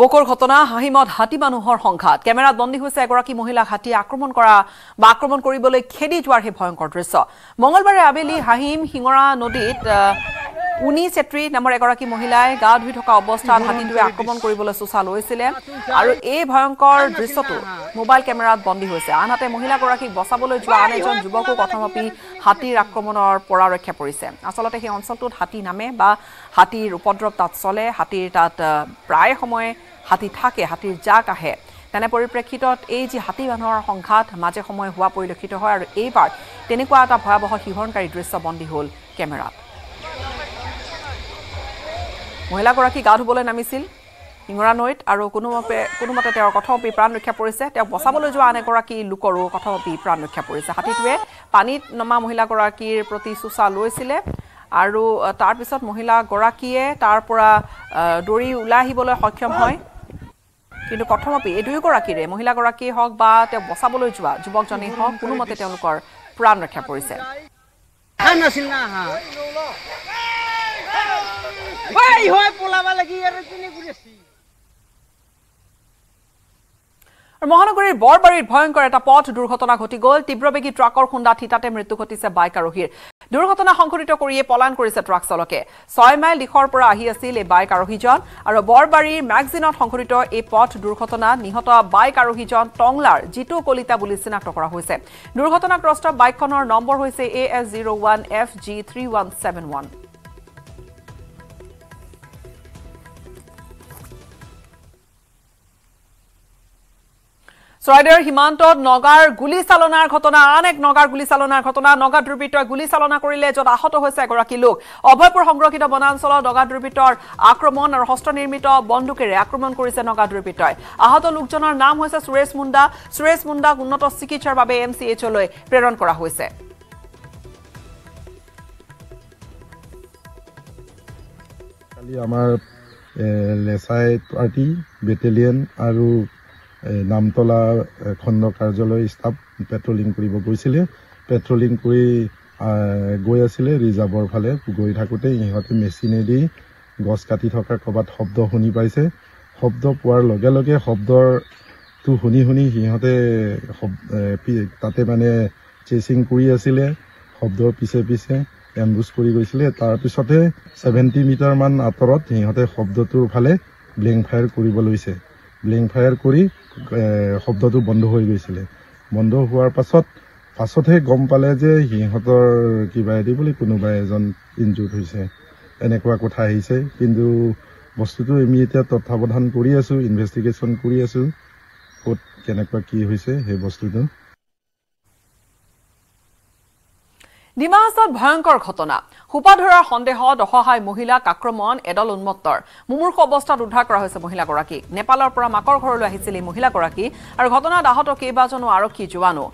বকৰ ঘটনা হাঁহিমত হাতী মানুহৰ সংঘাত কেমেৰাত বন্দী হৈছে এগৰাকী মহিলাক হাতীয়ে আক্ৰমণ কৰা বা আক্ৰমণ কৰিবলৈ খেদি যোৱাৰ সেই ভয়ংকৰ দৃশ্য মঙলবাৰে আবেলি হাঁহিম শিঙৰা নদীত উনি ছেত্ৰী নামৰ এগৰাকী মহিলাই গা ধুই থকা অৱস্থাত হাতীটোৱে আক্ৰমণ কৰিবলৈ চোচা লৈছিলে আৰু এই ভয়ংকৰ দৃশ্যটো মোবাইল কেমেৰাত বন্দী হৈছে আনহাতে মহিলাগৰাকীক বচাবলৈ যোৱা আন এজন যুৱকো কথমপি হাতীৰ আক্ৰমণৰ পৰা ৰক্ষা পৰিছে আচলতে সেই অঞ্চলটোত হাতী নামে বা হাতীৰ উপদ্ৰৱ তাত চলে হাতীৰ তাত প্ৰায় সময়ে হাতী থাকে হাতীৰ জাক আহে তেনে পৰিপ্ৰেক্ষিতত এই যি হাতী মানুহৰ সংঘাত মাজে সময়ে হোৱা পৰিলক্ষিত হয় আৰু এইবাৰ তেনেকুৱা এটা ভয়াৱহ শিহৰণকাৰী দৃশ্য বন্দী হ'ল কেমেৰাত মহিলাগৰাকী গা ধুবলৈ নামিছিল শিঙৰা নৈত আৰু কোনোমতে কোনোমতে তেওঁৰ কথমপি প্ৰাণ ৰক্ষা পৰিছে তেওঁক বচাবলৈ যোৱা আন এগৰাকী লোকৰো কথমপি প্ৰাণ ৰক্ষা পৰিছে হাতীটোৱে পানীত নমা মহিলাগৰাকীৰ প্ৰতি চোঁচা লৈছিলে আৰু তাৰ পিছত মহিলা গৰাকীয়ে তাৰ পৰা দৌৰি ওলাই আহিবলৈ সক্ষম হয় কিন্তু প্ৰথমতে এই দুয়োগৰাকীৰে মহিলাগৰাকী হওক বা তেওঁ বচাবলৈ যোৱা যুৱকজনেই হওক কোনোমতে তেওঁলোকৰ প্ৰাণ ৰক্ষা পৰিছে পলাব লাগি আৰু কেনেকৈ মহানগৰীৰ বৰবাৰীত ভয়ংকৰ এটা পথ দুৰ্ঘটনা ঘটি গল তীব্ৰবেগী ট্ৰাকৰ খুন্দা থিতাতে মৃত্যু ঘটিছে বাইক আৰোহীৰ দুৰ্ঘটনা সংঘটিত কৰিয়ে পলায়ন কৰিছে ট্ৰাক চালকে ছয় মাইল দিশৰ পৰা আহি আছিল এই বাইক আৰোহীজন আৰু বৰবাৰীৰ মেগজিনত সংঘটিত এই পথ দুৰ্ঘটনা নিহত বাইক আৰোহীজন টংলাৰ জিতু কলিতা বুলি চিনাক্ত কৰা হৈছে দুৰ্ঘটনাগ্ৰস্ত বাইকখনৰ নম্বৰ হৈছে A S zero' one F G three one seven one চৰাইদেউৰ সীমান্তত নগাৰ গুলীচালনাৰ ঘটনা আন এক নগাৰ গুলীচালনাৰ ঘটনা নগা দুৰ্বৃত্তই গুলীচালনা কৰিলে য'ত আহত হৈছে এগৰাকী লোক অভয়পুৰ সংৰক্ষিত বনাঞ্চলত নগা দুৰ্বৃত্তৰ আক্ৰমণ আৰু হস্তনিৰ্মিত বন্দুকেৰে আক্ৰমণ কৰিছে নগা দুৰ্বৃত্তই আহত লোকজনৰ নাম হৈছে সুৰেশ মুণ্ডা সুৰেশ মুণ্ডাক উন্নত চিকিৎসাৰ বাবে এম চি এইচলৈ প্ৰেৰণ কৰা হৈছে আমাৰ লেচাই পাৰ্টি বেটেলিয়ন আৰু নামতলা খণ্ড কাৰ্যালয় ষ্টাফ পেট্ৰলিং কৰিব গৈছিলে পেট্ৰলিং কৰি গৈ আছিলে ৰিজাৰ্ভৰ ফালে গৈ থাকোঁতে ইহঁতে মেচিনেদি গছ কাটি থকা ক'ৰবাত শব্দ শুনি পাইছে শব্দ পোৱাৰ লগে লগে শব্দটো শুনি শুনি সিহঁতে তাতে মানে চেচিং কৰি আছিলে শব্দৰ পিছে পিছে এম্বুজ কৰি গৈছিলে তাৰপিছতে ছেভেণ্টি মিটাৰমান আঁতৰত সিহঁতে শব্দটোৰ ফালে ব্লেং ফায়াৰ কৰিব লৈছে ব্লেং ফায়াৰ কৰি শব্দটো বন্ধ হৈ গৈছিলে বন্ধ হোৱাৰ পাছত পাছতহে গম পালে যে সিহঁতৰ কিবা এদি বুলি কোনোবাই এজন ইঞ্জুৰ্ড হৈছে এনেকুৱা কথা আহিছে কিন্তু বস্তুটো আমি এতিয়া তত্বাৱধান কৰি আছোঁ ইনভেষ্টিগেশ্যন কৰি আছোঁ ক'ত কেনেকুৱা কি হৈছে সেই বস্তুটো ডিমাহাছত ভয়ংকৰ ঘটনা সোপা ধৰাৰ সন্দেহত অসহায় মহিলাক আক্ৰমণ এডল উন্মত্তৰ মুমূৰ্ষ অৱস্থাত উদ্ধাৰ কৰা হৈছে মহিলাগৰাকী নেপালৰ পৰা মাকৰ ঘৰলৈ আহিছিল এই মহিলাগৰাকী আৰু ঘটনাত আহত কেইবাজনো আৰক্ষী জোৱানো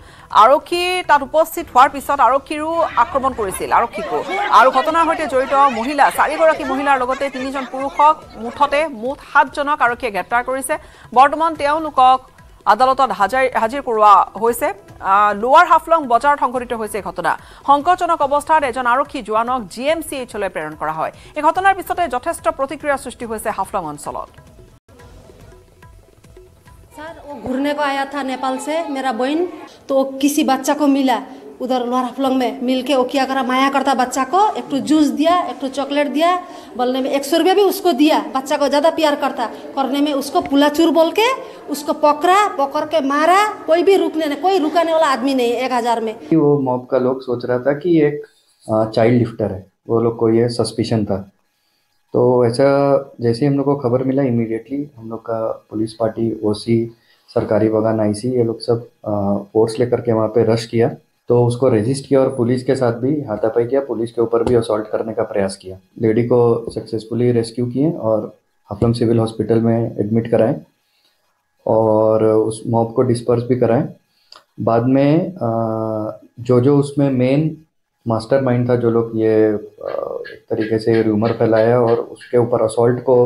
আৰক্ষী তাত উপস্থিত হোৱাৰ পিছত আৰক্ষীৰো আক্ৰমণ কৰিছিল আৰক্ষীকো আৰু ঘটনাৰ সৈতে জড়িত মহিলা চাৰিগৰাকী মহিলাৰ লগতে তিনিজন পুৰুষক মুঠতে মুঠ সাতজনক আৰক্ষীয়ে গ্ৰেপ্তাৰ কৰিছে বৰ্তমান তেওঁলোকক আদালতত হাজিৰ হাজিৰ কৰোৱা হৈছে লোয়াৰ হাফলং বজাৰত সংঘটিত হৈছে এই ঘটনা সংকটজনক অৱস্থাত এজন আৰক্ষী জোৱানক জি এম চি এইচলৈ প্ৰেৰণ কৰা হয় এই ঘটনাৰ পিছতে যথেষ্ট প্ৰতিক্ৰিয়াৰ সৃষ্টি হৈছে হাফলং অঞ্চলত ঘূৰ্ণে আয়া থা নেপাল চে মেৰা বইন তো কিছু বাচ্চা কো মিলা उधर लोहरा फलंग में मिल के वो किया करा माया करता बच्चा को एक तो जूस दिया एक तो चॉकलेट दिया बोलने में एक सौ रुपया भी उसको दिया बच्चा को ज़्यादा प्यार करता करने में उसको पुला चूर बोल के उसको पकड़ा पकड़ के मारा कोई भी रुकने नहीं कोई रुकाने वाला आदमी नहीं एक हज़ार में वो मॉब का लोग सोच रहा था कि एक चाइल्ड लिफ्टर है वो लोग को ये सस्पिशन था तो ऐसा जैसे हम लोग को खबर मिला इमीडिएटली हम लोग का पुलिस पार्टी ओसी सरकारी बगान आईसी ये लोग सब फोर्स लेकर के वहाँ पे रश किया तो उसको रेजिस्ट किया और पुलिस के साथ भी हाथापाई किया पुलिस के ऊपर भी असॉल्ट करने का प्रयास किया लेडी को सक्सेसफुली रेस्क्यू किए और हफलम सिविल हॉस्पिटल में एडमिट कराएं और उस मॉब को डिस्पर्स भी कराएं बाद में जो जो उसमें मेन मास्टर माइंड था जो लोग ये तरीके से रूमर फैलाया और उसके ऊपर असॉल्ट को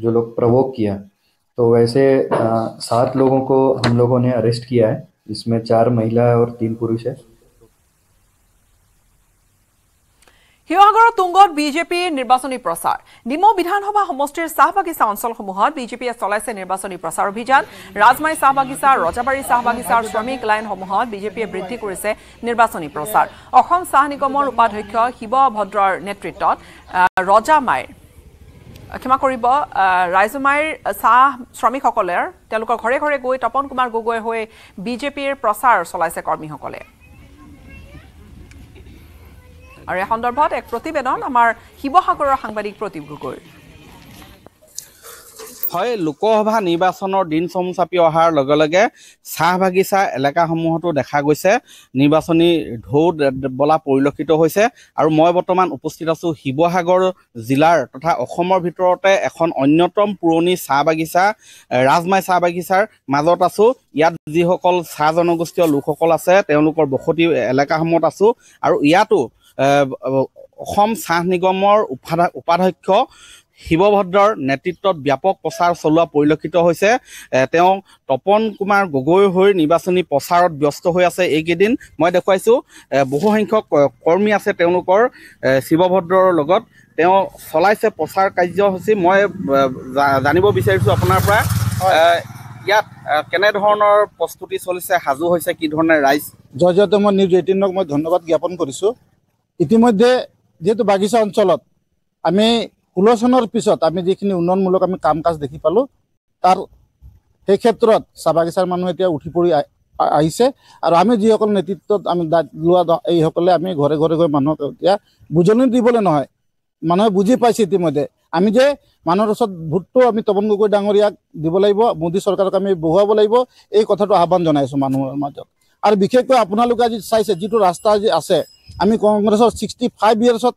जो लोग प्रवोक किया तो वैसे सात लोगों को हम लोगों ने अरेस्ट किया है जिसमें चार महिला और तीन पुरुष है শিৱসাগৰৰ তুংগত বিজেপিৰ নিৰ্বাচনী প্ৰচাৰ ডিমৌ বিধানসভা সমষ্টিৰ চাহবাগিচা অঞ্চলসমূহত বিজেপিয়ে চলাইছে নিৰ্বাচনী প্ৰচাৰ অভিযান ৰাজমাৰী চাহবাগিচা ৰজাবাৰী চাহবাগিচাৰ শ্ৰমিক লাইনসমূহত বিজেপিয়ে বৃদ্ধি কৰিছে নিৰ্বাচনী প্ৰচাৰ অসম চাহ নিগমৰ উপাধ্যক্ষ শিৱভদ্ৰৰ নেতৃত্বত ৰজামাইৰ ক্ষমা কৰিব ৰাইজোমাইৰ চাহ শ্ৰমিকসকলৰ তেওঁলোকৰ ঘৰে ঘৰে গৈ তপন কুমাৰ গগৈ হৈ বিজেপিৰ প্ৰচাৰ চলাইছে কৰ্মীসকলে আৰু এই সন্দৰ্ভত এক প্ৰতিবেদন আমাৰ শিৱসাগৰৰ সাংবাদিক প্ৰতীপ গগৈৰ হয় লোকসভা নিৰ্বাচনৰ দিন চমু চাপি অহাৰ লগে লগে চাহ বাগিচা এলেকাসমূহতো দেখা গৈছে নিৰ্বাচনী ঢৌ বলা পৰিলক্ষিত হৈছে আৰু মই বৰ্তমান উপস্থিত আছোঁ শিৱসাগৰ জিলাৰ তথা অসমৰ ভিতৰতে এখন অন্যতম পুৰণি চাহ বাগিচা ৰাজমাই চাহ বাগিচাৰ মাজত আছোঁ ইয়াত যিসকল চাহ জনগোষ্ঠীয় লোকসকল আছে তেওঁলোকৰ বসতি এলেকাসমূহত আছোঁ আৰু ইয়াতো অসম চাহ নিগমৰ উপাধ্যক্ষ শিৱভদ্ৰৰ নেতৃত্বত ব্যাপক প্ৰচাৰ চলোৱা পৰিলক্ষিত হৈছে তেওঁ তপন কুমাৰ গগৈ হৈ নিৰ্বাচনী প্ৰচাৰত ব্যস্ত হৈ আছে এইকেইদিন মই দেখুৱাইছোঁ বহুসংখ্যক কৰ্মী আছে তেওঁলোকৰ শিৱভদ্ৰৰ লগত তেওঁ চলাইছে প্ৰচাৰ কাৰ্যসূচী মই জানিব বিচাৰিছোঁ আপোনাৰ পৰা ইয়াত কেনেধৰণৰ প্ৰস্তুতি চলিছে সাজু হৈছে কি ধৰণে ৰাইজ জয় জয় মই নিউজ এইটিনক মই ধন্যবাদ জ্ঞাপন কৰিছোঁ ইতিমধ্যে যিহেতু বাগিচা অঞ্চলত আমি ষোল্ল চনৰ পিছত আমি যিখিনি উন্নয়নমূলক আমি কাম কাজ দেখি পালোঁ তাৰ সেই ক্ষেত্ৰত চাহ বাগিচাৰ মানুহ এতিয়া উঠি পৰি আহিছে আৰু আমি যিসকল নেতৃত্বত আমি লোৱা এইসকলে আমি ঘৰে ঘৰে গৈ মানুহক এতিয়া বুজনি দিবলৈ নহয় মানুহে বুজি পাইছে ইতিমধ্যে আমি যে মানুহৰ ওচৰত ভোটটো আমি তপন গগৈ ডাঙৰীয়াক দিব লাগিব মোদী চৰকাৰক আমি বহুৱাব লাগিব এই কথাটো আহ্বান জনাইছোঁ মানুহৰ মাজত আৰু বিশেষকৈ আপোনালোকে আজি চাইছে যিটো ৰাস্তা আজি আছে আমি কংগ্ৰেছৰ ছিক্সটি ফাইভ ইয়াৰ্ছত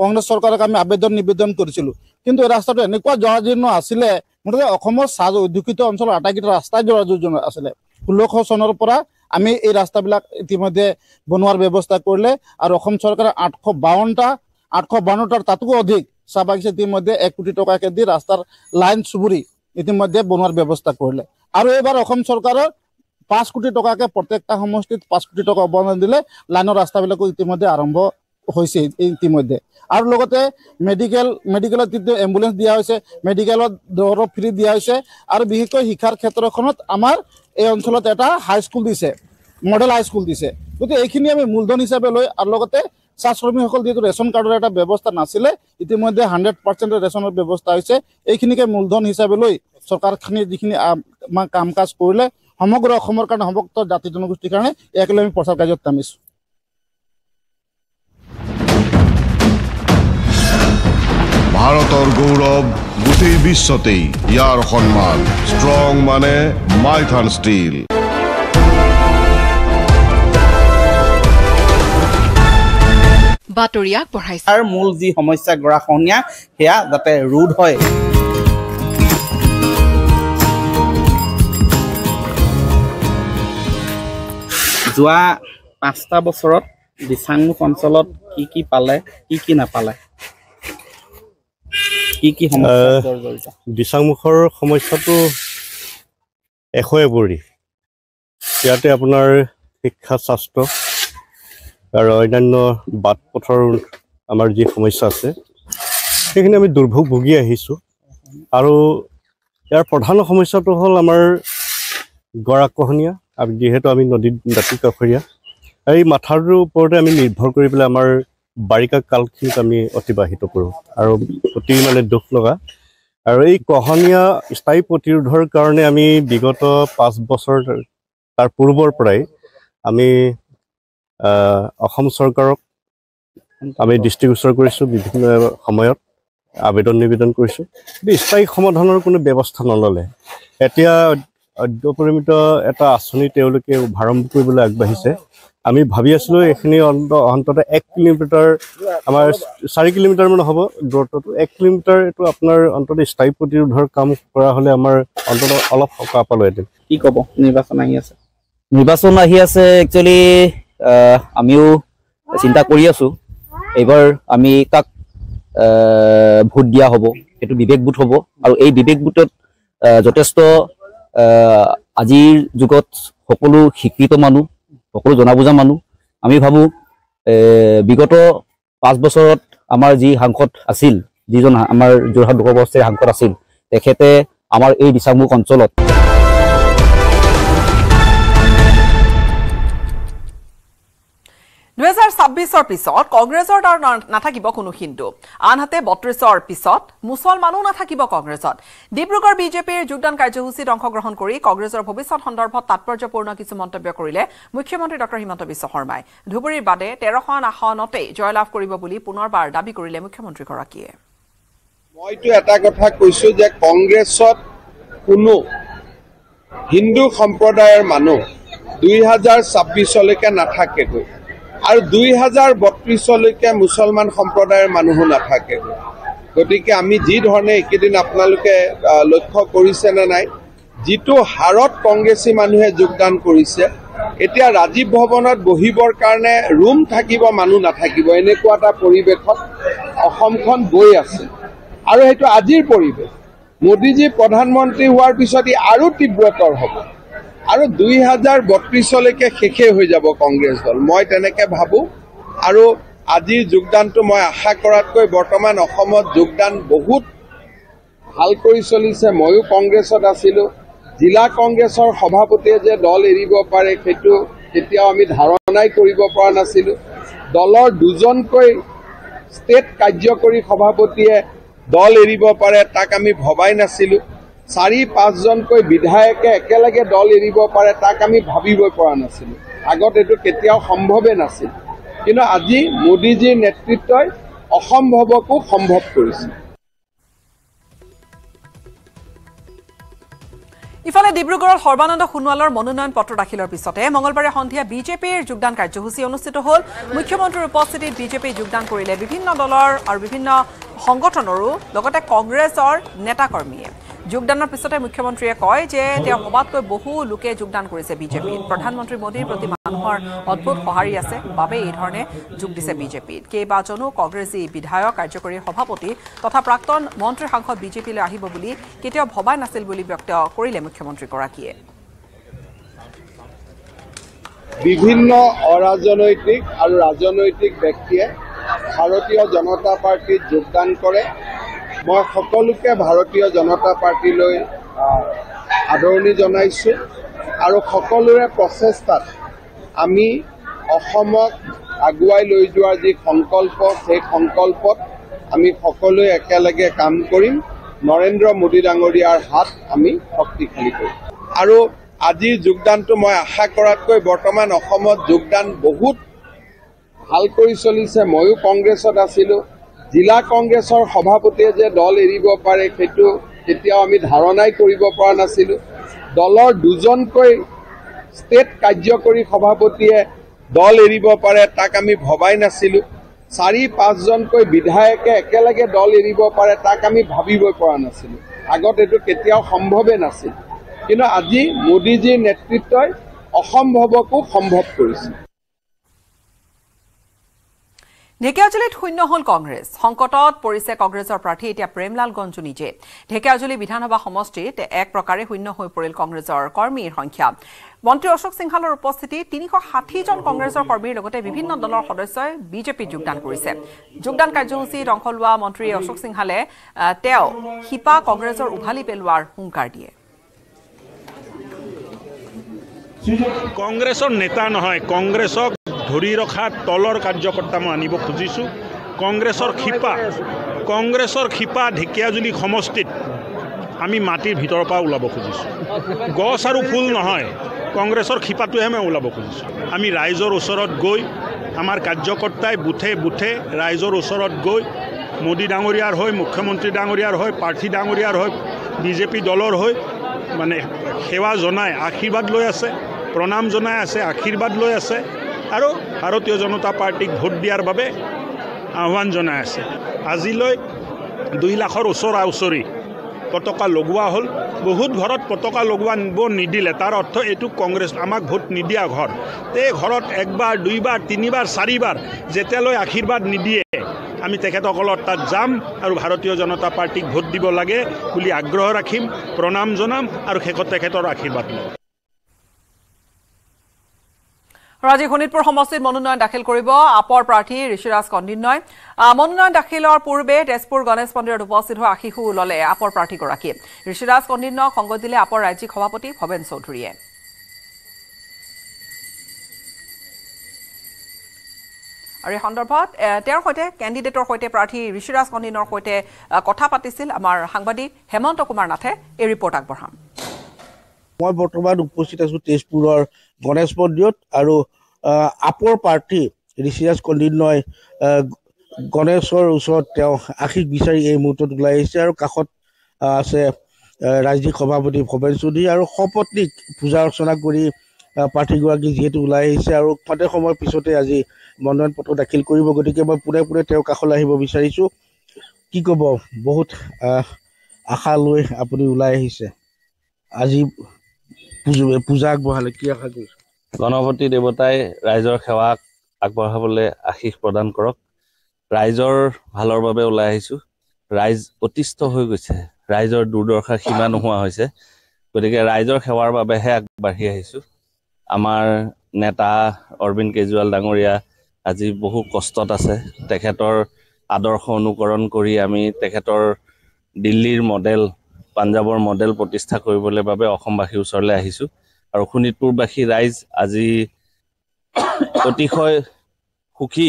কংগ্ৰেছ চৰকাৰক আমি আবেদন নিবেদন কৰিছিলোঁ কিন্তু এই ৰাস্তাটো এনেকুৱা জৰাজীৰ্ণ আছিলে মুঠতে অসমৰ চাহ অধ্যুষিত অঞ্চলৰ আটাইকেইটা ৰাস্তাই জৰাজীৰ্ণ আছিলে ষোল্লশ চনৰ পৰা আমি এই ৰাস্তাবিলাক ইতিমধ্যে বনোৱাৰ ব্যৱস্থা কৰিলে আৰু অসম চৰকাৰে আঠশ বাৱন্নটা আঠশ বাৱন্নটাৰ তাতোকৈ অধিক চাহ বাগিচা ইতিমধ্যে এক কোটি টকাকৈ দি ৰাস্তাৰ লাইন চুবুৰী ইতিমধ্যে বনোৱাৰ ব্যৱস্থা কৰিলে আৰু এইবাৰ অসম চৰকাৰৰ পাঁচ কোটি টকাকে প্ৰত্যেকটা সমষ্টিত পাঁচ কোটি টকা অৱদান দিলে লাইনৰ ৰাস্তাবিলাকো ইতিমধ্যে আৰম্ভ হৈছে ইতিমধ্যে আৰু লগতে মেডিকেল মেডিকেলত যিটো এম্বুলেঞ্চ দিয়া হৈছে মেডিকেলত দৰৱ ফ্ৰী দিয়া হৈছে আৰু বিশেষকৈ শিক্ষাৰ ক্ষেত্ৰখনত আমাৰ এই অঞ্চলত এটা হাইস্কুল দিছে মডেল হাইস্কুল দিছে গতিকে এইখিনি আমি মূলধন হিচাপে লৈ আৰু লগতে চাহ শ্ৰমিকসকল যিহেতু ৰেচন কাৰ্ডৰ এটা ব্যৱস্থা নাছিলে ইতিমধ্যে হাণ্ড্ৰেড পাৰ্চেণ্ট ৰেচনৰ ব্যৱস্থা হৈছে এইখিনিকে মূলধন হিচাপে লৈ চৰকাৰখিনি যিখিনি আমাৰ কাম কাজ কৰিলে সমগ্ৰ অসমৰ কাৰণে সমগ্ৰ জাতি জনগোষ্ঠীৰ কাৰণে ইয়াকে লৈ আমি প্ৰচাৰ কাৰ্যত নামিছোঁ ভাৰতৰ গৌৰৱ গোটেই বিশ্বতেই ইয়াৰ সন্মান ষ্ট্ৰং মানে মাইথান ষ্টীল বাতৰি আগবঢ়াইছে মূল যি সমস্যা গৰাখহনীয়া সেয়া যাতে ৰোধ হয় যোৱা পাঁচটা বছৰত দিচাংমুখ অঞ্চলত কি কি পালে কি কি নাপালে কি কি দিচাংমুখৰ সমস্যাটো এশ এবৰি ইয়াতে আপোনাৰ শিক্ষা স্বাস্থ্য আৰু অন্যান্য বাট পথৰ আমাৰ যি সমস্যা আছে সেইখিনি আমি দুৰ্ভোগ ভুগি আহিছোঁ আৰু ইয়াৰ প্ৰধান সমস্যাটো হ'ল আমাৰ গৰাকহনীয়া আমি যিহেতু আমি নদীত দাঁতি কাষৰীয়া এই মাথাটোৰ ওপৰতে আমি নিৰ্ভৰ কৰি পেলাই আমাৰ বাৰিকা কালখিনিত আমি অতিবাহিত কৰোঁ আৰু অতি মানে দুখ লগা আৰু এই কহনীয়া স্থায়ী প্ৰতিৰোধৰ কাৰণে আমি বিগত পাঁচ বছৰ তাৰ পূৰ্বৰ পৰাই আমি অসম চৰকাৰক আমি দৃষ্টিগোচৰ কৰিছোঁ বিভিন্ন সময়ত আবেদন নিবেদন কৰিছোঁ কিন্তু স্থায়ী সমাধানৰ কোনো ব্যৱস্থা নল'লে এতিয়া অদ্যপ্ৰমিত এটা আঁচনি তেওঁলোকে ভাৰম্ভ কৰিবলৈ আগবাঢ়িছে আমি ভাবি আছিলো এইখিনি অন্তত এক কিলোমিটাৰ আমাৰ চাৰি কিলোমিটাৰ মান হ'ব দূৰত্বটো এক কিলোমিটাৰ এইটো আপোনাৰ অন্তত স্থায়ী প্ৰতিৰোধৰ কাম কৰা হ'লে আমাৰ অন্তত অলপ সকাহ পালোহেঁতেন কি ক'ব নিৰ্বাচন আহি আছে নিৰ্বাচন আহি আছে একচুৱেলি আমিও চিন্তা কৰি আছো এইবাৰ আমি কাক ভোট দিয়া হ'ব সেইটো বিবেক বিবেকবোধ হ'ব আৰু এই বিবেকবোধত যথেষ্ট আজিৰ যুগত সকলো শিক্ষিত মানুহ সকলো জনা বুজা মানুহ আমি ভাবোঁ বিগত পাঁচ বছৰত আমাৰ যি সাংসদ আছিল যিজন আমাৰ যোৰহাট লোকব্যৱস্থাৰ সাংসদ আছিল তেখেতে আমাৰ এই দিচাংমুখ অঞ্চলত দুহেজাৰ ছাব্বিছৰ পিছত কংগ্ৰেছৰ দৰ নাথাকিব কোনো হিন্দু আনহাতে বত্ৰিছৰ পিছত মুছলমানো নাথাকিব কংগ্ৰেছত ডিব্ৰুগড় বিজেপিৰ যোগদান কাৰ্যসূচীত অংশগ্ৰহণ কৰি কংগ্ৰেছৰ ভৱিষ্যৎ সন্দৰ্ভত তাৎপৰ্যপূৰ্ণ কিছু মন্তব্য কৰিলে মুখ্যমন্ত্ৰী ডঃ হিমন্ত বিশ্ব শৰ্মাই ধুবুৰীৰ বাদে তেৰখন আসনতেই জয়লাভ কৰিব বুলি পুনৰবাৰ দাবী কৰিলে মুখ্যমন্ত্ৰীগৰাকীয়ে মইতো এটা কথা কৈছো যে কংগ্ৰেছত কোনো হিন্দু সম্প্ৰদায়ৰ মানুহ দুই হাজাৰ ছাব্বিছলৈকে নাথাকেগৈ আৰু দুই হাজাৰ বত্ৰিছলৈকে মুছলমান সম্প্ৰদায়ৰ মানুহো নাথাকে গতিকে আমি যি ধৰণে এইকেইদিন আপোনালোকে লক্ষ্য কৰিছে নে নাই যিটো হাৰত কংগ্ৰেছী মানুহে যোগদান কৰিছে এতিয়া ৰাজীৱ ভৱনত বহিবৰ কাৰণে ৰুম থাকিব মানুহ নাথাকিব এনেকুৱা এটা পৰিৱেশত অসমখন বৈ আছে আৰু সেইটো আজিৰ পৰিৱেশ মোদীজী প্ৰধানমন্ত্ৰী হোৱাৰ পিছত ই আৰু তীব্ৰতৰ হ'ব আৰু দুই হাজাৰ বত্ৰিশলৈকে শেষেই হৈ যাব কংগ্ৰেছ দল মই তেনেকৈ ভাবোঁ আৰু আজিৰ যোগদানটো মই আশা কৰাতকৈ বৰ্তমান অসমত যোগদান বহুত ভাল কৰি চলিছে ময়ো কংগ্ৰেছত আছিলোঁ জিলা কংগ্ৰেছৰ সভাপতিয়ে যে দল এৰিব পাৰে সেইটো কেতিয়াও আমি ধাৰণাই কৰিব পৰা নাছিলোঁ দলৰ দুজনকৈ ষ্টেট কাৰ্যকৰী সভাপতিয়ে দল এৰিব পাৰে তাক আমি ভবাই নাছিলোঁ চাৰি পাঁচজনকৈ বিধায়কে একেলগে দল এৰিব পাৰে তাক আমি ভাবিবই পৰা নাছিলোঁ আগত এইটো কেতিয়াও সম্ভৱে নাছিল কিন্তু আজি মোদীজীৰ নেতৃত্বই অসম্ভৱকো সম্ভৱ কৰিছে ইফালে ডিব্ৰুগড়ৰ সৰ্বানন্দ সোণোৱালৰ মনোনয়ন পত্ৰ দাখিলৰ পিছতে মঙলবাৰে সন্ধিয়া বিজেপিৰ যোগদান কাৰ্যসূচী অনুষ্ঠিত হ'ল মুখ্যমন্ত্ৰীৰ উপস্থিতিত বিজেপি যোগদান কৰিলে বিভিন্ন দলৰ আৰু বিভিন্ন সংগঠনৰো লগতে কংগ্ৰেছৰ নেতাকৰ্মীয়ে যোগদানৰ পিছতে মুখ্যমন্ত্ৰীয়ে কয় যে তেওঁ সবাতকৈ বহু লোকে যোগদান কৰিছে বিজেপিত প্ৰধানমন্ত্ৰী মোদীৰ প্ৰতি মানুহৰ অদ্ভুত সঁহাৰি আছে বাবে ধৰণে যোগ দিছে বিজেপিত কেইবাজনো কংগ্ৰেছী বিধায়ক কাৰ্যকৰী সভাপতি তথা প্ৰাক্তন মন্ত্ৰী সাংসদ বিজেপিলৈ আহিব বুলি কেতিয়াও ভবাই নাছিল বুলি ব্যক্ত কৰিলে মুখ্যমন্ত্ৰীগৰাকীয়ে বিভিন্ন অৰাজনৈতিক আৰু ৰাজনৈতিক ব্যক্তিয়ে ভাৰতীয় জনতা পাৰ্টীত যোগদান কৰে মই সকলোকে ভাৰতীয় জনতা পাৰ্টীলৈ আদৰণি জনাইছোঁ আৰু সকলোৰে প্ৰচেষ্টাত আমি অসমক আগুৱাই লৈ যোৱাৰ যি সংকল্প সেই সংকল্পত আমি সকলোৱে একেলগে কাম কৰিম নৰেন্দ্ৰ মোদী ডাঙৰীয়াৰ হাত আমি শক্তিশালী কৰিম আৰু আজিৰ যোগদানটো মই আশা কৰাতকৈ বৰ্তমান অসমত যোগদান বহুত ভাল কৰি চলিছে ময়ো কংগ্ৰেছত আছিলোঁ জিলা কংগ্ৰেছৰ সভাপতিয়ে যে দল এৰিব পাৰে সেইটো কেতিয়াও আমি ধাৰণাই কৰিব পৰা নাছিলোঁ দলৰ দুজনকৈ ষ্টেট কাৰ্যকৰী সভাপতিয়ে দল এৰিব পাৰে তাক আমি ভবাই নাছিলোঁ চাৰি পাঁচজনকৈ বিধায়কে একেলগে দল এৰিব পাৰে তাক আমি ভাবিব পৰা নাছিলোঁ আগত এইটো কেতিয়াও সম্ভৱেই নাছিল কিন্তু আজি মোদীজীৰ নেতৃত্বই অসম্ভৱকো সম্ভৱ কৰিছিল ঢেকিয়াজুলিত শূন্য হ'ল কংগ্ৰেছ সংকটত পৰিছে কংগ্ৰেছৰ প্ৰাৰ্থী এতিয়া প্ৰেমলাল গঞ্জু নিজে ঢেকিয়াজুলি বিধানসভা সমষ্টিত এক প্ৰকাৰে শূন্য হৈ পৰিল কংগ্ৰেছৰ কৰ্মীৰ সংখ্যা মন্ত্ৰী অশোক সিংহালৰ উপস্থিতিত তিনিশ ষাঠিজন কংগ্ৰেছৰ কৰ্মীৰ লগতে বিভিন্ন দলৰ সদস্যই বিজেপিত যোগদান কৰিছে যোগদান কাৰ্যসূচীত অংশ লোৱা মন্ত্ৰী অশোক সিংহালে তেওঁ শিপা কংগ্ৰেছৰ উভালি পেলোৱাৰ হুংকাৰ দিয়ে কংগ্ৰেছৰ নেতা নহয় কংগ্ৰেছক ধৰি ৰখা তলৰ কাৰ্যকৰ্তা মই আনিব খুজিছোঁ কংগ্ৰেছৰ শিপা কংগ্ৰেছৰ শিপা ঢেকীয়াজুলি সমষ্টিত আমি মাটিৰ ভিতৰৰ পৰা ওলাব খুজিছোঁ গছ আৰু ফুল নহয় কংগ্ৰেছৰ শিপাটোহে মই ওলাব খুজিছোঁ আমি ৰাইজৰ ওচৰত গৈ আমাৰ কাৰ্যকৰ্তাই বুথে বুথে ৰাইজৰ ওচৰত গৈ মোদী ডাঙৰীয়াৰ হৈ মুখ্যমন্ত্ৰী ডাঙৰীয়াৰ হৈ প্ৰাৰ্থী ডাঙৰীয়াৰ হৈ বি জে পি দলৰ হৈ মানে সেৱা জনাই আশীৰ্বাদ লৈ আছে প্ৰণাম জনাই আছে আশীৰ্বাদ লৈ আছে আৰু ভাৰতীয় জনতা পাৰ্টীক ভোট দিয়াৰ বাবে আহ্বান জনাই আছে আজিলৈ দুই লাখৰ ওচৰা ওচৰি পতাকা লগোৱা হ'ল বহুত ঘৰত পতাকা লগোৱা নিব নিদিলে তাৰ অৰ্থ এইটো কংগ্ৰেছ আমাক ভোট নিদিয়া ঘৰ এই ঘৰত একবাৰ দুইবাৰ তিনিবাৰ চাৰিবাৰ যেতিয়ালৈ আশীৰ্বাদ নিদিয়ে আমি তেখেতসকলৰ তাত যাম আৰু ভাৰতীয় জনতা পাৰ্টীক ভোট দিব লাগে বুলি আগ্ৰহ ৰাখিম প্ৰণাম জনাম আৰু শেষত তেখেতৰ আশীৰ্বাদ ল'ম ৰাজীৱ শোণিতপুৰ সমষ্টিত মনোনয়ন দাখিল কৰিব আপৰ প্ৰাৰ্থী ঋষিৰাজ কণ্ডিন্যই মনোনয়ন দাখিলৰ পূৰ্বে তেজপুৰ গণেশ মন্দিৰত উপস্থিত হৈ আশীষো ল'লে আপৰ প্ৰাৰ্থীগৰাকীয়ে ঋষিৰাজ কণ্ডিন্যক সংগত দিলে আপৰ ৰাজ্যিক সভাপতি ভৱেন চৌধুৰীয়ে আৰু এই সন্দৰ্ভত তেওঁৰ সৈতে কেণ্ডিডেটৰ সৈতে প্ৰাৰ্থী ঋষিৰাজ কণ্ডিনৰ সৈতে কথা পাতিছিল আমাৰ সাংবাদিক হেমন্ত কুমাৰ নাথে এই ৰিপৰ্ট আগবঢ়াম মই বৰ্তমান উপস্থিত আছোঁ তেজপুৰৰ গণেশ মন্দিৰত আৰু আপৰ প্ৰাৰ্থী ঋষিৰাজ কলিন্নই গণেশৰ ওচৰত তেওঁ আশীষ বিচাৰি এই মুহূৰ্তত ওলাই আহিছে আৰু কাষত আছে ৰাজ্যিক সভাপতি ভৱেন চৌধুৰী আৰু সপত্নীক পূজা অৰ্চনা কৰি প্ৰাৰ্থীগৰাকী যিহেতু ওলাই আহিছে আৰু কমতে সময়ৰ পিছতে আজি মনোনয়ন পত্ৰ দাখিল কৰিব গতিকে মই পোনে পোনে তেওঁৰ কাষলৈ আহিব বিচাৰিছোঁ কি ক'ব বহুত আশা লৈ আপুনি ওলাই আহিছে আজি পূজা আগবঢ়ালে কি আশা কৰিছে গণপতি দেৱতাই ৰাইজৰ সেৱাক আগবঢ়াবলৈ আশীষ প্ৰদান কৰক ৰাইজৰ ভালৰ বাবে ওলাই আহিছোঁ ৰাইজ অতিষ্ঠ হৈ গৈছে ৰাইজৰ দুৰ্দশা সীমা নোহোৱা হৈছে গতিকে ৰাইজৰ সেৱাৰ বাবেহে আগবাঢ়ি আহিছোঁ আমাৰ নেতা অৰবিন্দ কেজৰিৱাল ডাঙৰীয়া আজি বহু কষ্টত আছে তেখেতৰ আদৰ্শ অনুকৰণ কৰি আমি তেখেতৰ দিল্লীৰ মডেল পাঞ্জাবৰ মডেল প্ৰতিষ্ঠা কৰিবলৈ বাবে অসমবাসীৰ ওচৰলৈ আহিছোঁ আৰু শোণিতপুৰবাসী ৰাইজ আজি অতিশয় সুখী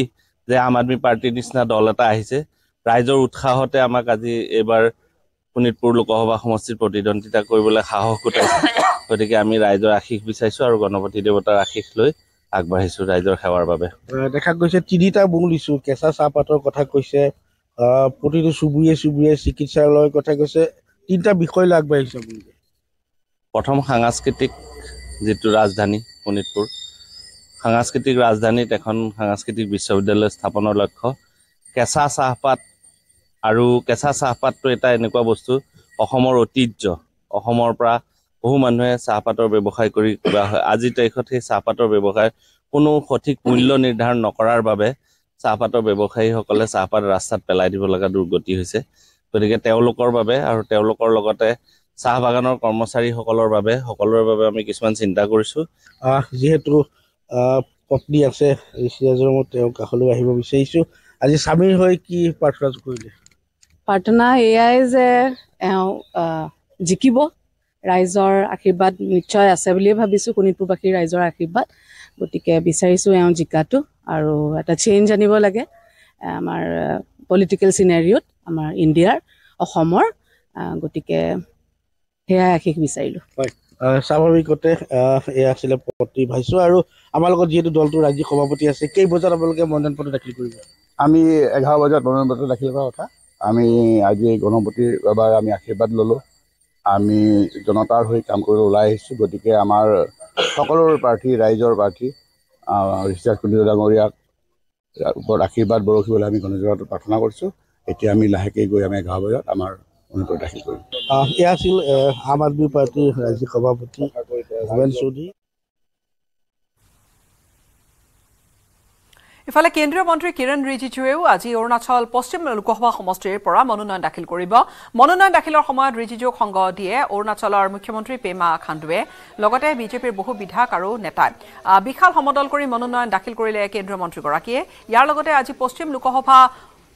যে আম আদমী পাৰ্টীৰ নিচিনা দল এটা আহিছে ৰাইজৰ উৎসাহতে আমাক আজি এইবাৰ শোণিতপুৰ লোকসভা সমষ্টিত প্ৰতিদ্বন্দ্বিতা কৰিবলৈ সাহস গোটাইছে গতিকে আমি ৰাইজৰ আশীষ বিচাৰিছোঁ আৰু গণপতি দেৱতাৰ আশীষ লৈ আগবাঢ়িছোঁ ৰাইজৰ সেৱাৰ বাবে দেখা গৈছে তিনিটা মূল ইছ্যু কেঁচা চাহপাতৰ কথা কৈছে প্ৰতিটো চুবুৰীয়ে চুবুৰীয়ে চিকিৎসালয়ৰ কথা কৈছে তিনিটা বিষয় লৈ আগবাঢ়িছে আপোনালোকে প্ৰথম সাংস্কৃতিক যিটো ৰাজধানী শোণিতপুৰ সাংস্কৃতিক ৰাজধানীত এখন সাংস্কৃতিক বিশ্ববিদ্যালয় স্থাপনৰ লক্ষ্য কেঁচা চাহপাত আৰু কেঁচা চাহপাতটো এটা এনেকুৱা বস্তু অসমৰ ঐতিহ্য অসমৰ পৰা বহু মানুহে চাহপাতৰ ব্যৱসায় কৰি কিবা হয় আজিৰ তাৰিখত সেই চাহপাতৰ ব্যৱসায় কোনো সঠিক মূল্য নিৰ্ধাৰণ নকৰাৰ বাবে চাহপাতৰ ব্যৱসায়ীসকলে চাহপাত ৰাস্তাত পেলাই দিব লগা দুৰ্গতি হৈছে গতিকে তেওঁলোকৰ বাবে আৰু তেওঁলোকৰ লগতে চাহ বাগানৰ কৰ্মচাৰীসকলৰ বাবে সকলোৰে বাবে আমি কিছুমান চিন্তা কৰিছো যিহেতু পত্নী আছে তেওঁ কাষলৈ আহিব বিচাৰিছো আজি স্বামীৰ হৈ কি প্ৰাৰ্থনা কৰিলে প্ৰাৰ্থনা এয়াই যে এওঁ জিকিব ৰাইজৰ আশীৰ্বাদ নিশ্চয় আছে বুলিয়ে ভাবিছোঁ শোণিতপুৰবাসী ৰাইজৰ আশীৰ্বাদ গতিকে বিচাৰিছোঁ এওঁ জিকাটো আৰু এটা চেইঞ্জ আনিব লাগে আমাৰ পলিটিকেল চিনেৰিঅ'ত আমাৰ ইণ্ডিয়াৰ অসমৰ গতিকে সেয়াই আশিস বিচাৰিলোঁ স্বাভাৱিকতে এয়া আছিলে প্ৰতিভাইছোঁ আৰু আমাৰ লগত যিহেতু দলটোৰ ৰাজ্যিক সভাপতি আছে কেই বজাত আপোনালোকে মনোনয়ন পত্ৰ দাখিল কৰিব আমি এঘাৰ বজাত মনোনয়ন পত্ৰ দাখিল কৰা কথা আমি আজি গণপতিৰ এবাৰ আমি আশীৰ্বাদ ললোঁ আমি জনতাৰ হৈ কাম কৰিবলৈ ওলাই আহিছোঁ গতিকে আমাৰ সকলো প্ৰাৰ্থী ৰাইজৰ প্ৰাৰ্থী ঋষিৰাজ কুন্দ ডাঙৰীয়াক ওপৰত আশীৰ্বাদ বৰশিবলৈ আমি গণেশ প্ৰাৰ্থনা কৰিছোঁ এতিয়া আমি লাহেকৈ গৈ আমি এঘাৰ বজাত আমাৰ অনুপ্ৰ দাখিল কৰিম এয়া আছিল আম আদমি পাৰ্টিৰ ৰাজ্যিক সভাপতি ভূপেন চৌধুৰী ইফালে কেন্দ্ৰীয় মন্ত্ৰী কিৰেণ ৰিজিজুৱেও আজি অৰুণাচল পশ্চিম লোকসভা সমষ্টিৰ পৰা মনোনয়ন দাখিল কৰিব মনোনয়ন দাখিলৰ সময়ত ৰিজিজুক সংগ দিয়ে অৰুণাচলৰ মুখ্যমন্ত্ৰী পেমা খাণ্ডুৱে লগতে বিজেপিৰ বহু বিধায়ক আৰু নেতাই বিশাল সমদল কৰি মনোনয়ন দাখিল কৰিলে কেন্দ্ৰীয় মন্ত্ৰীগৰাকীয়ে ইয়াৰ লগতে আজি পশ্চিম লোকসভা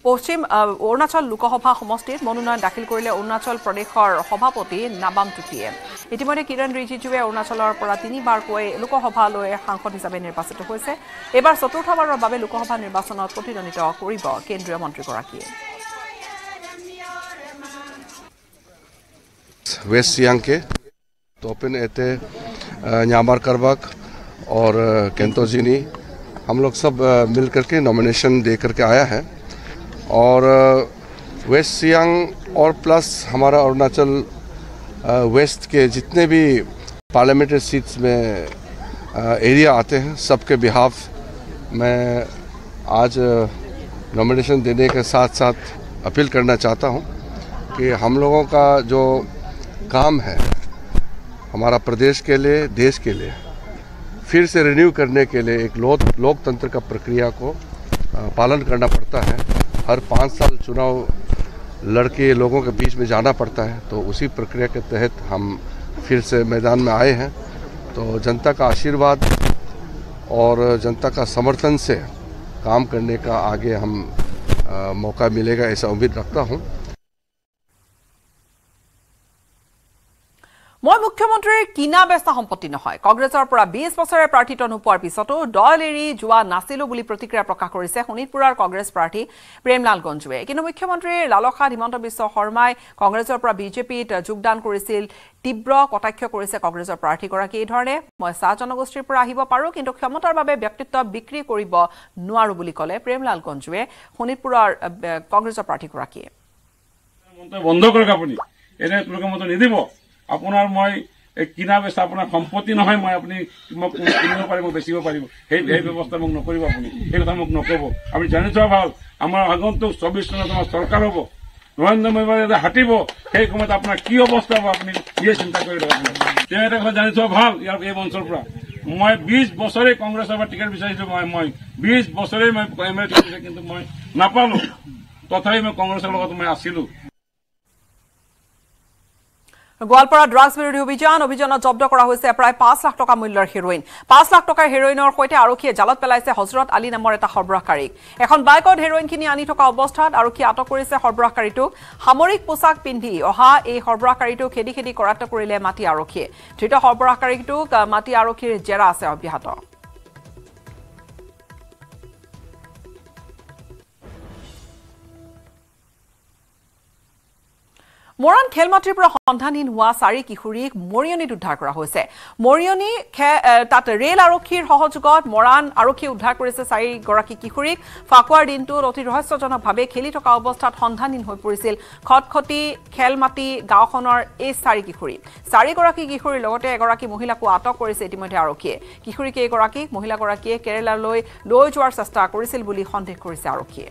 পশ্চিম অৰুণাচল লোকসভা সমষ্টিত মনোনয়ন দাখিল কৰিলে অৰুণাচল প্ৰদেশৰ সভাপতি নাবাম টুকিয়ে ইতিমধ্যে কিৰণ ৰিজিজুৱে অৰুণাচলৰ পৰা তিনিবাৰকৈ লোকসভালৈ সাংসদ হিচাপে নিৰ্বাচিত হৈছে এইবাৰ চতুৰ্থবাৰৰ বাবে লোকসভা নিৰ্বাচনত প্ৰতিদ্বন্দ্বিত কৰিব কেন্দ্ৰীয় মন্ত্ৰীগৰাকীয়ে ৱেষ্ট চিয়াংকে তপেন এতে ন্যামাৰ কাৰবাক অৰ কেণ্টজিনী হামলোক চব মিল কৰকে নমিনেশ্যন দে কৰকে আয়া হয় और वेस्ट सियांग और प्लस हमारा अरुणाचल वेस्ट के जितने भी पार्लियामेंट्री सीट्स में एरिया आते हैं सबके बिहाफ मैं आज नॉमिनेशन देने के साथ साथ अपील करना चाहता हूं कि हम लोगों का जो काम है हमारा प्रदेश के लिए देश के लिए फिर से रिन्यू करने के लिए एक लोक लोकतंत्र का प्रक्रिया को पालन करना पड़ता है हर पाँच साल चुनाव लड़के लोगों के बीच में जाना पड़ता है तो उसी प्रक्रिया के तहत हम फिर से मैदान में आए हैं तो जनता का आशीर्वाद और जनता का समर्थन से काम करने का आगे हम आ, मौका मिलेगा ऐसा उम्मीद रखता हूँ মই মুখ্যমন্ত্ৰীৰ কিনা বেচা সম্পত্তি নহয় কংগ্ৰেছৰ পৰা বিছ বছৰে প্ৰাৰ্থিত নোপোৱাৰ পিছতো দল এৰি যোৱা নাছিলো বুলি প্ৰতিক্ৰিয়া প্ৰকাশ কৰিছে শোণিতপুৰৰ কংগ্ৰেছ প্ৰাৰ্থী প্ৰেমলাল গঞ্জুৱে কিন্তু মুখ্যমন্ত্ৰী লালসাত হিমন্ত বিশ্ব শৰ্মাই কংগ্ৰেছৰ পৰা বিজেপিত যোগদান কৰিছিল তীব্ৰ কটাক্ষ কৰিছে কংগ্ৰেছৰ প্ৰাৰ্থীগৰাকী এইধৰণে মই চাহ জনগোষ্ঠীৰ পৰা আহিব পাৰোঁ কিন্তু ক্ষমতাৰ বাবে ব্যক্তিত্ব বিক্ৰী কৰিব নোৱাৰো বুলি ক'লে প্ৰেমলাল গঞ্জুৱে শোণিতপুৰৰ কংগ্ৰেছৰ প্ৰাৰ্থীগৰাকীয়ে আপোনাৰ মই কিনা বেচা আপোনাৰ সম্পত্তি নহয় মই আপুনি মোক কিনিব পাৰিব বেচিব পাৰিব সেই সেই ব্যৱস্থা মোক নকৰিব আপুনি সেই কথা মোক নক'ব আপুনি জানি থোৱা ভাল আমাৰ আগন্তুক চৌব্বিছ চনত আমাৰ চৰকাৰ হ'ব নৰেন্দ্ৰ মোদী হাতিব সেই সময়ত আপোনাৰ কি অৱস্থা হ'ব আপুনি কিয়ে চিন্তা কৰি থাকক তেওঁ এটা কথা জানি থোৱা ভাল ইয়াৰ এই মঞ্চৰ পৰা মই বিছ বছৰে কংগ্ৰেছৰ পৰা টিকেট বিচাৰিছোঁ মই মই বিছ বছৰে মই এম এল এ কিন্তু মই নাপালোঁ তথাপি মই কংগ্ৰেছৰ লগত মই আছিলোঁ গোৱালপাৰা ড্ৰাগছ বিৰোধী অভিযান অভিযানত জব্দ কৰা হৈছে প্ৰায় পাঁচ লাখ টকা মূল্যৰ হিৰইন পাঁচ লাখ টকাৰ হিৰইনৰ সৈতে আৰক্ষীয়ে জালত পেলাইছে হজৰত আলী নামৰ এটা সৰবৰাহকাৰীক এখন বাইকত হিৰইনখিনি আনি থকা অৱস্থাত আৰক্ষীয়ে আটক কৰিছে সৰবৰাহকাৰীটোক সামৰিক পোছাক পিন্ধি অহা এই সৰবৰাহকাৰীটোক খেদি খেদি কৰাত্ত কৰিলে মাটি আৰক্ষীয়ে ধৃত সৰবৰাহকাৰীটোক মাটি আৰক্ষীৰ জেৰা আছে অব্যাহত মৰাণ খেলমাটিৰ পৰা সন্ধানহীন হোৱা চাৰি কিশোৰীক মৰিয়নীত উদ্ধাৰ কৰা হৈছে মৰিয়নী তাত ৰেল আৰক্ষীৰ সহযোগত মৰাণ আৰক্ষীয়ে উদ্ধাৰ কৰিছে চাৰিগৰাকী কিশোৰীক ফাকুৱাৰ দিনটোত অতি ৰহস্যজনকভাৱে খেলি থকা অৱস্থাত সন্ধানহীন হৈ পৰিছিল খটখটি খেলমাটি গাঁওখনৰ এই চাৰি কিশোৰী চাৰিগৰাকী কিশোৰীৰ লগতে এগৰাকী মহিলাকো আটক কৰিছে ইতিমধ্যে আৰক্ষীয়ে কিশোৰীকেইগৰাকীক মহিলাগৰাকীয়ে কেৰেলালৈ লৈ যোৱাৰ চেষ্টা কৰিছিল বুলি সন্দেহ কৰিছে আৰক্ষীয়ে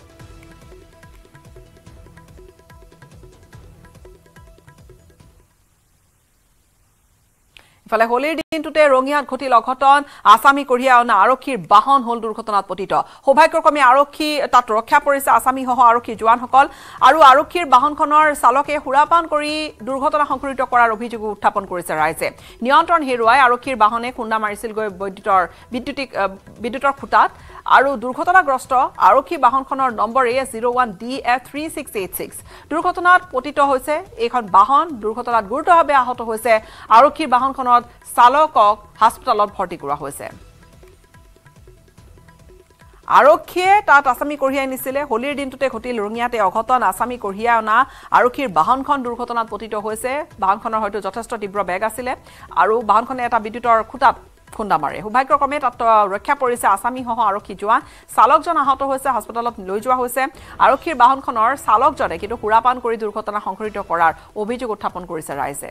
ইফালে হোলিৰ দিনটোতে ৰঙিয়াত ঘটিল অঘটন আসামী কঢ়িয়াই অনা আৰক্ষীৰ বাহন হল দুৰ্ঘটনাত পতিত সৌভাগ্যক্ৰমে আৰক্ষী তাত ৰক্ষা পৰিছে আসামীসহ আৰক্ষীৰ জোৱানসকল আৰু আৰক্ষীৰ বাহনখনৰ চালকে সুৰাপান কৰি দুৰ্ঘটনা সংঘটিত কৰাৰ অভিযোগো উত্থাপন কৰিছে ৰাইজে নিয়ন্ত্ৰণ হেৰুৱাই আৰক্ষীৰ বাহনে খুন্দা মাৰিছিলগৈ বৈদ্যুতৰ বিদ্যুতিক বিদ্যুতৰ খুটাত আৰু দুৰ্ঘটনাগ্ৰস্ত আৰক্ষী বাহনখনৰ number A zero' one D F three six eight six দুৰ্ঘটনাত পতিত হৈছে এইখন বাহন দুৰ্ঘটনাত গুৰুতৰভাৱে আহত হৈছে আৰক্ষীৰ বাহনখনত চালকক হাস্পতালত ভৰ্তি কৰোৱা হৈছে আৰক্ষীয়ে তাত আছামী কঢ়িয়াই নিছিলে হোলীৰ দিনটোতে ঘটিল ৰঙিয়াতে অঘটন আছামী কঢ়িয়াই অনা আৰক্ষীৰ বাহনখন দুৰ্ঘটনাত পতিত হৈছে বাহনখনৰ হয়তো যথেষ্ট তীব্ৰ বেগ আছিলে আৰু বাহনখনে এটা বিদ্যুতৰ খুটাত খুন্দা মাৰে সৌভাগ্যক্ৰমে তাত ৰক্ষা পৰিছে আছামীসহ আৰক্ষী জোৱান চালকজন আহত হৈছে হস্পিটেলত লৈ যোৱা হৈছে আৰক্ষীৰ বাহনখনৰ চালকজনে কিন্তু সুৰাপান কৰি দুৰ্ঘটনা সংঘটিত কৰাৰ অভিযোগ উত্থাপন কৰিছে ৰাইজে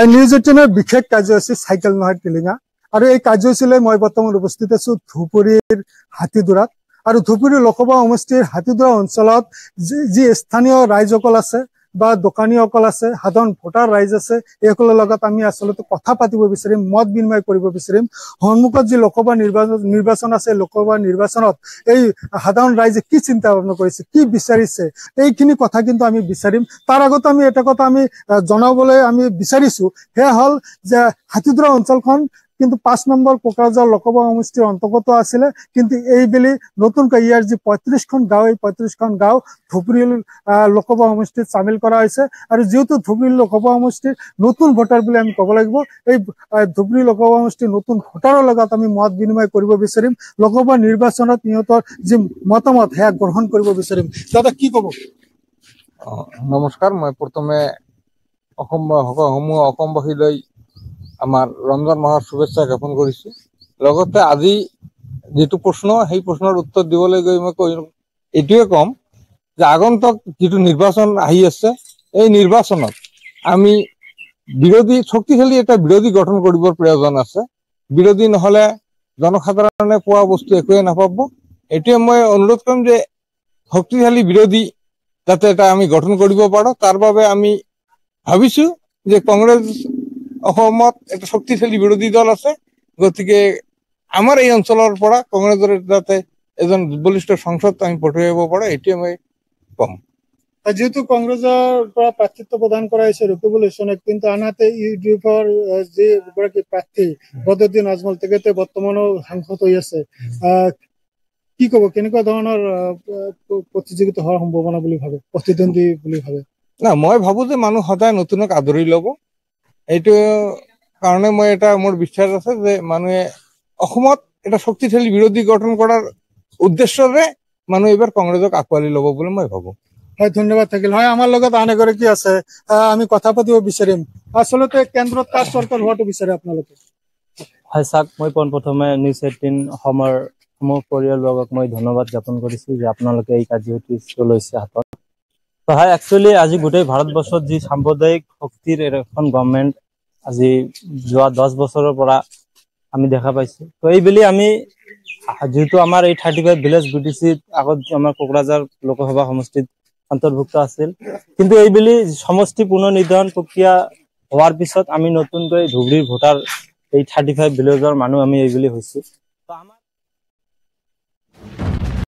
বা নিউজ বিশেষ কাৰ্যসূচী চাইকেল নহয় টিলিঙা আৰু এই কাৰ্যসূচীলে মই বৰ্তমান উপস্থিত আছো ধুপুৰীৰ হাতীডোৰাত আৰু ধুপুৰী লোকসভা সমষ্টিৰ হাতীডোৰা অঞ্চলত যি স্থানীয় ৰাইজসকল আছে বা দোকানীসকল আছে সাধাৰণ ভোটাৰ ৰাইজ আছে এইসকলৰ লগত আমি আচলতে কথা পাতিব বিচাৰিম মত বিনিময় কৰিব বিচাৰিম সন্মুখত যি লোকসভা নিৰ্বাচন নিৰ্বাচন আছে লোকসভা নিৰ্বাচনত এই সাধাৰণ ৰাইজে কি চিন্তা ভাৱনা কৰিছে কি বিচাৰিছে এইখিনি কথা কিন্তু আমি বিচাৰিম তাৰ আগতে আমি এটা কথা আমি জনাবলৈ আমি বিচাৰিছো সেয়া হ'ল যে হাতীদ্ৰ অঞ্চলখন কিন্তু পাঁচ নম্বৰ কোকৰাঝাৰ লোকসভা সমষ্টিৰ অন্তৰ্গত আছিলে কিন্তু এইবেলি নতুনক ইয়ার যে e পঁয়ত্রিশ গাঁও এই পঁয়ত্রিশ গাঁও ধুবরী লোকসভা সমষ্টিত সামিল করা হয়েছে আর যেহেতু ধুবরী লোকসভা সমষ্টির নতুন ভোটার বলে আমি কব লাগিব এই ধুবুৰী লোকসভা সমষ্টিৰ নতুন ভোটাৰৰ লগত আমি মত বিনিময় কৰিব বিচাৰিম লোকসভা নিৰ্বাচনত ইহতৰ যি মতামত সেয়া গ্ৰহণ কৰিব বিচাৰিম দাদা কি কব নমস্কাৰ মই প্ৰথমে সভাসমূহ অসমবাসী আমাৰ ৰমজান মাহৰ শুভেচ্ছা জ্ঞাপন কৰিছোঁ লগতে আজি যিটো প্ৰশ্ন সেই প্ৰশ্নৰ উত্তৰ দিবলৈ গৈ মই কৈ এইটোৱে ক'ম যে আগন্তক যিটো নিৰ্বাচন আহি আছে এই নিৰ্বাচনত আমি বিৰোধী শক্তিশালী এটা বিৰোধী গঠন কৰিবৰ প্ৰয়োজন আছে বিৰোধী নহ'লে জনসাধাৰণে পোৱা বস্তু একোৱে নাপাব এইটোৱে মই অনুৰোধ কৰিম যে শক্তিশালী বিৰোধী যাতে এটা আমি গঠন কৰিব পাৰোঁ তাৰ বাবে আমি ভাবিছোঁ যে কংগ্ৰেছ অসমত এটা শক্তিশালী বিৰোধী দল আছে গতিকে আমাৰ এই অঞ্চলৰ পৰা কংগ্ৰেছৰ যাতে এজন বলিষ্ঠ সাংসদ আমি পঠিয়াব পাৰোঁ এইটোৱে মই কম যিহেতু কংগ্ৰেছৰ পৰা প্ৰাৰ্থিত্ব প্ৰদান কৰা হৈছে ৰকিবুল হোচেনক কিন্তু আনহাতে ইউডিএফৰ যি এগৰাকী প্ৰাৰ্থী বদউদ্দিন আজমল তেখেতে বৰ্তমানো সাংসদ হৈ আছে কি ক'ব কেনেকুৱা ধৰণৰ প্ৰতিযোগিতা হোৱাৰ সম্ভাৱনা বুলি ভাবে প্ৰতিদ্বন্দ্বী বুলি ভাবে না মই ভাবোঁ যে মানুহ সদায় নতুনক আদৰি ল'ব এইটো কাৰণে মই এটা মোৰ বিশ্বাস আছে যে মানুহে অসমত এটা শক্তিশালী বিৰোধী গঠন কৰাৰ উদ্দেশ্যৰে মানুহ এইবাৰ কংগ্ৰেছক আঁকোৱালি লব বুলি মই ভাবো হয় ধন্যবাদ থাকিল হয় আমাৰ লগত আন এগৰাকী আছে আমি কথা পাতিব বিচাৰিম আচলতে কেন্দ্ৰত কাৰ চৰকাৰ হোৱাটো বিচাৰে আপোনালোকে হয় চাক মই পোনপ্ৰথমে নিউজ এইটিন অসমৰ মোৰ পৰিয়ালবৰ্গক মই ধন্যবাদ জ্ঞাপন কৰিছোঁ যে আপোনালোকে এই কাৰ্যসূচীটো লৈছে হাতত ভাই একচুয়ালি আজি গোটেই ভাৰতবৰ্ষত যে সাম্প্ৰদায়িক শক্তিৰ এখন গভৰ্নমেন্ট আজি যোৱা দহ বছৰৰ পৰা আমি দেখা পাইছো তো এইবেলি আমি যিহেতু আমাৰ এই থাৰ্টি ফাইভ ভিলেজ বিটিসিৰ আগত আমাৰ কোকৰাঝাৰ লোকসভা সমষ্টিত অন্তৰ্ভুক্ত আছিল কিন্তু এইবেলি সমষ্টি পুনৰ নিৰ্ধাৰণ প্ৰক্ৰিয়া হোৱাৰ পিছত আমি নতুনকৈ ধুবুৰীৰ ভোটাৰ এই থাৰ্টি ফাইভ ভিলেজৰ মানুহ আমি এইবেলি হৈছোঁ